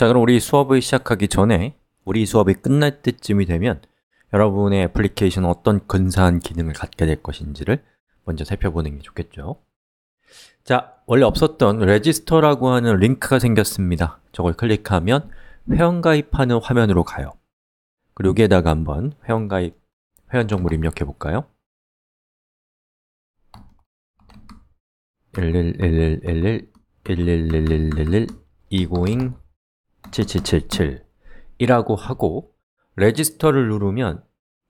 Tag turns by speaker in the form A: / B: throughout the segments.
A: 자, 그럼 우리 수업을 시작하기 전에 우리 수업이 끝날 때쯤이 되면 여러분의 애플리케이션 은 어떤 근사한 기능을 갖게 될 것인지를 먼저 살펴보는 게 좋겠죠 자, 원래 없었던 레지스터라고 하는 링크가 생겼습니다 저걸 클릭하면 회원가입하는 화면으로 가요 그리고 여기에다가 한번 회원가입, 회원 정보를 입력해 볼까요? 111111111111 이고잉 7777이라고 하고 레지스터를 누르면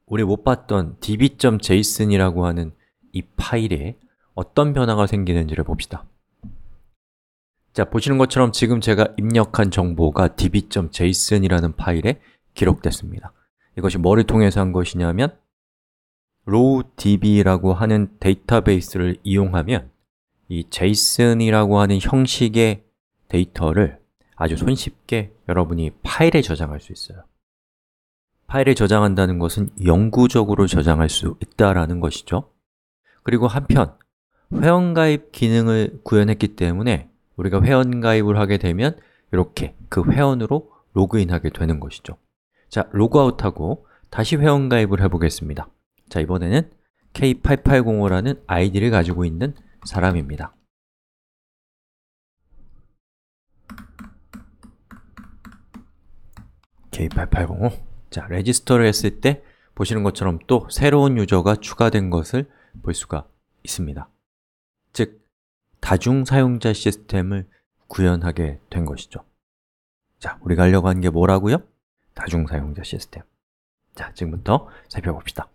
A: 우리 못 봤던 db.json이라고 하는 이 파일에 어떤 변화가 생기는지를 봅시다 자, 보시는 것처럼 지금 제가 입력한 정보가 db.json이라는 파일에 기록됐습니다 이것이 뭐를 통해서 한 것이냐면 rowdb라고 하는 데이터베이스를 이용하면 이 json이라고 하는 형식의 데이터를 아주 손쉽게 여러분이 파일에 저장할 수 있어요 파일에 저장한다는 것은 영구적으로 저장할 수 있다라는 것이죠 그리고 한편 회원가입 기능을 구현했기 때문에 우리가 회원가입을 하게 되면 이렇게 그 회원으로 로그인하게 되는 것이죠 자, 로그아웃하고 다시 회원가입을 해보겠습니다 자, 이번에는 K8805라는 아이디를 가지고 있는 사람입니다 자, 레지스터를 했을 때 보시는 것처럼 또 새로운 유저가 추가된 것을 볼 수가 있습니다 즉, 다중 사용자 시스템을 구현하게 된 것이죠 자, 우리가 하려고 하는 게 뭐라고요? 다중 사용자 시스템 자, 지금부터 살펴봅시다